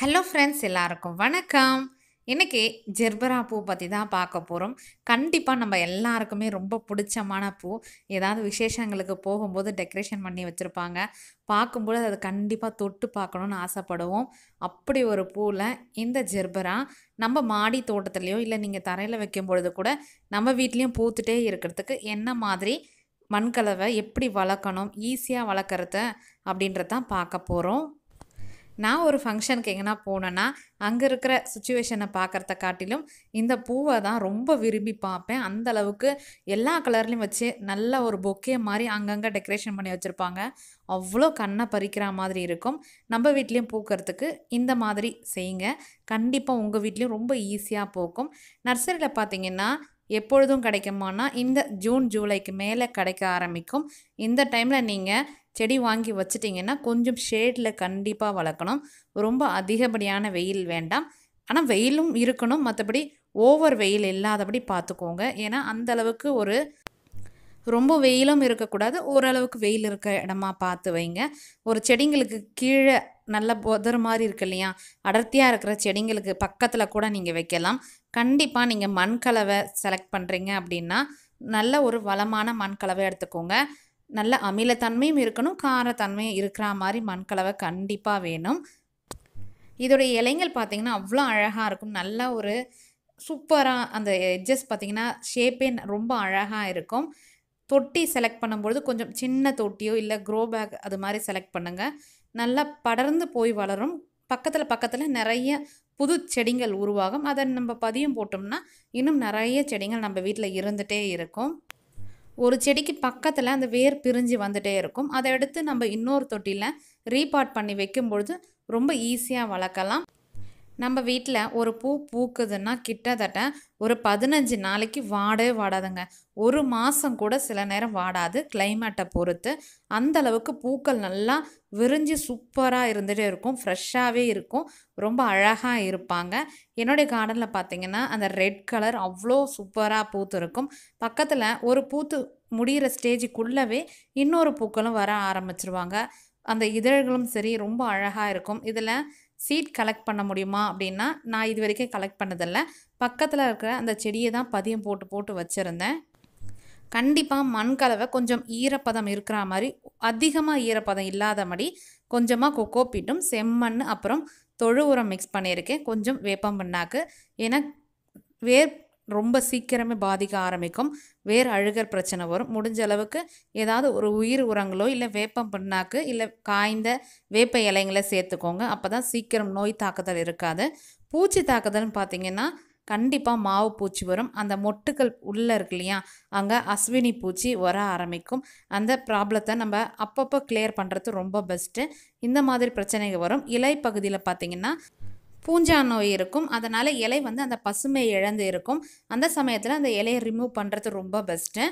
hello friends எல்லாருக்கும் வணக்கம் இன்றைக்கி ஜெர்பரா பூ பற்றி தான் பார்க்க போகிறோம் கண்டிப்பாக நம்ம எல்லாருக்குமே ரொம்ப பிடிச்சமான பூ ஏதாவது விசேஷங்களுக்கு போகும்போது டெக்கரேஷன் பண்ணி வச்சுருப்பாங்க பார்க்கும்போது அதை கண்டிப்பாக தொட்டு பார்க்கணுன்னு ஆசைப்படுவோம் அப்படி ஒரு பூவில் இந்த ஜெர்பரா நம்ம மாடி தோட்டத்துலேயோ இல்லை நீங்கள் தரையில் வைக்கும் பொழுது கூட நம்ம வீட்லேயும் பூத்துட்டே இருக்கிறதுக்கு என்ன மாதிரி மண்கலவை எப்படி வளர்க்கணும் ஈஸியாக வளர்க்குறத அப்படின்றதான் பார்க்க போகிறோம் நான் ஒரு ஃபங்க்ஷனுக்கு எங்கன்னா போனேன்னா அங்கே இருக்கிற சுச்சுவேஷனை பார்க்குறத காட்டிலும் இந்த பூவை தான் ரொம்ப விரும்பி பார்ப்பேன் அந்த அளவுக்கு எல்லா கலர்லேயும் வச்சு நல்ல ஒரு பொக்கே மாதிரி அங்கங்கே டெக்கரேஷன் பண்ணி வச்சுருப்பாங்க அவ்வளோ கண்ணை பறிக்கிற மாதிரி இருக்கும் நம்ம வீட்லேயும் பூக்கிறதுக்கு இந்த மாதிரி செய்யுங்க கண்டிப்பாக உங்கள் வீட்லேயும் ரொம்ப ஈஸியாக பூக்கும் நர்சரியில் பார்த்தீங்கன்னா எப்பொழுதும் கிடைக்குமானா இந்த ஜூன் ஜூலைக்கு மேலே கிடைக்க ஆரம்பிக்கும் இந்த டைமில் நீங்கள் செடி வாங்கி வச்சிட்டிங்கன்னா கொஞ்சம் ஷேடில் கண்டிப்பாக வளர்க்கணும் ரொம்ப அதிகப்படியான வெயில் வேண்டாம் ஆனால் வெயிலும் இருக்கணும் மற்றபடி ஓவர் வெயில் இல்லாதபடி பார்த்துக்கோங்க ஏன்னா அந்தளவுக்கு ஒரு ரொம்ப வெயிலும் இருக்கக்கூடாது ஓரளவுக்கு வெயில் இருக்க இடமா பார்த்து வைங்க ஒரு செடிங்களுக்கு கீழே நல்ல புதர் மாதிரி இருக்கு இல்லையா அடர்த்தியாக இருக்கிற செடிங்களுக்கு பக்கத்தில் கூட நீங்கள் வைக்கலாம் கண்டிப்பாக நீங்கள் மண் கலவை செலக்ட் பண்ணுறீங்க அப்படின்னா நல்ல ஒரு வளமான மண் கலவை எடுத்துக்கோங்க நல்ல அமிலத்தன்மையும் இருக்கணும் காரத்தன்மையும் இருக்கிற மாதிரி மண் கலவை கண்டிப்பாக வேணும் இதோடைய இலைகள் பார்த்திங்கன்னா அவ்வளோ அழகாக இருக்கும் நல்ல ஒரு சூப்பராக அந்த எட்ஜஸ் பார்த்திங்கன்னா ஷேப்பே ரொம்ப அழகாக இருக்கும் தொட்டி செலக்ட் பண்ணும்பொழுது கொஞ்சம் சின்ன தொட்டியோ இல்லை க்ரோ பேக் அது மாதிரி செலக்ட் பண்ணுங்கள் நல்லா படர்ந்து போய் வளரும் பக்கத்தில் பக்கத்தில் நிறைய புது செடிகள் உருவாகும் அதை நம்ம பதியம் போட்டோம்னா இன்னும் நிறைய செடிகள் நம்ம வீட்டில் இருந்துகிட்டே இருக்கும் ஒரு செடிக்கு பக்கத்தில் அந்த வேர் பிரிஞ்சு வந்துகிட்டே இருக்கும் அதை எடுத்து நம்ம இன்னொரு தொட்டியில் ரீபாட் பண்ணி வைக்கும்பொழுது ரொம்ப ஈஸியாக வளர்க்கலாம் நம்ம வீட்டில் ஒரு பூ பூக்குதுன்னா கிட்டத்தட்ட ஒரு பதினஞ்சு நாளைக்கு வாடவே வாடாதுங்க ஒரு மாதம் கூட சில நேரம் வாடாது கிளைமேட்டை பொறுத்து அந்த அளவுக்கு பூக்கள் நல்லா விரிஞ்சு சூப்பராக இருந்துகிட்டே இருக்கும் ஃப்ரெஷ்ஷாகவே இருக்கும் ரொம்ப அழகாக இருப்பாங்க என்னுடைய கார்டனில் பார்த்தீங்கன்னா அந்த ரெட் கலர் அவ்வளோ சூப்பராக பூத்து இருக்கும் பக்கத்தில் ஒரு பூத்து முடிகிற ஸ்டேஜுக்குள்ளவே இன்னொரு பூக்களும் வர ஆரம்பிச்சிருவாங்க அந்த இதழ்களும் சரி ரொம்ப அழகாக இருக்கும் இதில் சீட் கலெக்ட் பண்ண முடியுமா அப்படின்னா நான் இது வரைக்கும் கலெக்ட் பண்ணதில்லை பக்கத்தில் இருக்கிற அந்த செடியை தான் பதியம் போட்டு போட்டு வச்சுருந்தேன் கண்டிப்பாக மண் கலவை கொஞ்சம் ஈரப்பதம் இருக்கிற மாதிரி அதிகமாக ஈரப்பதம் இல்லாத மாதிரி கொஞ்சமாக கொக்கோ பீட்டும் செம்மண் அப்புறம் தொழு உரம் மிக்ஸ் பண்ணியிருக்கேன் கொஞ்சம் வேப்பம் பண்ணாக்கு ஏன்னா வேர் ரொம்ப சீக்கிரமே பாதிக்க ஆரம்பிக்கும் வேர் அழுகர் பிரச்சனை வரும் முடிஞ்ச அளவுக்கு ஏதாவது ஒரு உயிர் உரங்களோ இல்லை வேப்பம் பின்னாக்கு இல்லை காய்ந்த வேப்ப இலைங்களை சேர்த்துக்கோங்க அப்போ தான் சீக்கிரம் நோய் தாக்குதல் இருக்காது பூச்சி தாக்குதல்னு பார்த்தீங்கன்னா கண்டிப்பாக மாவு பூச்சி வரும் அந்த மொட்டுக்கள் உள்ளே இருக்கு இல்லையா அங்கே அஸ்வினி பூச்சி வர ஆரம்பிக்கும் அந்த ப்ராப்ளத்தை நம்ம அப்பப்போ கிளியர் பண்ணுறது ரொம்ப பெஸ்ட்டு இந்த மாதிரி பிரச்சனைகள் வரும் இலை பகுதியில் பார்த்திங்கன்னா பூஞ்சா நோய் இருக்கும் அதனால் இலை வந்து அந்த பசுமை இழந்து இருக்கும் அந்த சமயத்தில் அந்த இலையை ரிமூவ் பண்ணுறது ரொம்ப பெஸ்ட்டு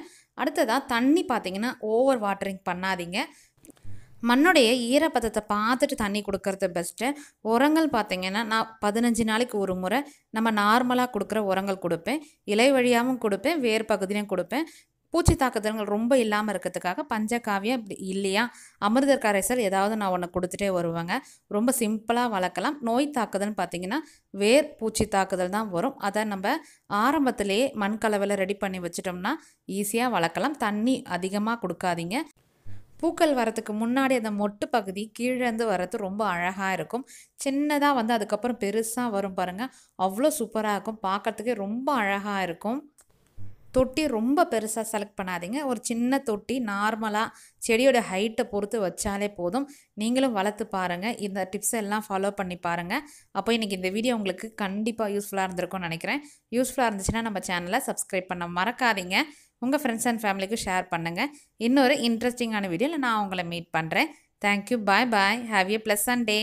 அடுத்ததாக தண்ணி பார்த்திங்கன்னா ஓவர் வாட்டரிங் பண்ணாதீங்க மண்ணுடைய ஈரப்பதத்தை பார்த்துட்டு தண்ணி கொடுக்கறது பெஸ்ட்டு உரங்கள் பார்த்திங்கன்னா நான் பதினஞ்சு நாளைக்கு ஒரு முறை நம்ம நார்மலாக கொடுக்குற உரங்கள் கொடுப்பேன் இலை வழியாகவும் கொடுப்பேன் வேர் பகுதியிலையும் கொடுப்பேன் பூச்சி தாக்குதல்கள் ரொம்ப இல்லாமல் இருக்கிறதுக்காக பஞ்சகாவியம் இப்படி இல்லையா அமிர்தர் கரைசல் ஏதாவது நான் ஒன்று கொடுத்துட்டே வருவேங்க ரொம்ப சிம்பிளாக வளர்க்கலாம் நோய் தாக்குதல்னு பார்த்தீங்கன்னா வேர் பூச்சி தாக்குதல் தான் வரும் அதை நம்ம ஆரம்பத்திலேயே மண்கலவில் ரெடி பண்ணி வச்சிட்டோம்னா ஈஸியாக வளர்க்கலாம் தண்ணி அதிகமாக கொடுக்காதீங்க பூக்கள் வரத்துக்கு முன்னாடி அந்த மொட்டு பகுதி கீழேருந்து வர்றது ரொம்ப அழகாக இருக்கும் சின்னதாக வந்து அதுக்கப்புறம் பெருசாக வரும் பாருங்கள் அவ்வளோ சூப்பராக இருக்கும் பார்க்குறதுக்கே ரொம்ப அழகாக இருக்கும் தொட்டி ரொம்ப பெருசாக செலக்ட் பண்ணாதீங்க ஒரு சின்ன தொட்டி நார்மலாக செடியோட ஹைட்டை பொறுத்து வச்சாலே போதும் நீங்களும் வளர்த்து பாருங்கள் இந்த டிப்ஸ் எல்லாம் ஃபாலோ பண்ணி பாருங்கள் அப்போ இன்றைக்கி இந்த வீடியோ உங்களுக்கு கண்டிப்பாக யூஸ்ஃபுல்லாக இருந்திருக்கும்னு நினைக்கிறேன் யூஸ்ஃபுல்லாக இருந்துச்சுன்னா நம்ம சேனலை சப்ஸ்கிரைப் பண்ண மறக்காதீங்க உங்கள் ஃப்ரெண்ட்ஸ் அண்ட் ஃபேமிலிக்கு ஷேர் பண்ணுங்கள் இன்னொரு இன்ட்ரெஸ்டிங்கான வீடியோவில் நான் உங்களை மீட் பண்ணுறேன் thank you bye bye have a bless and day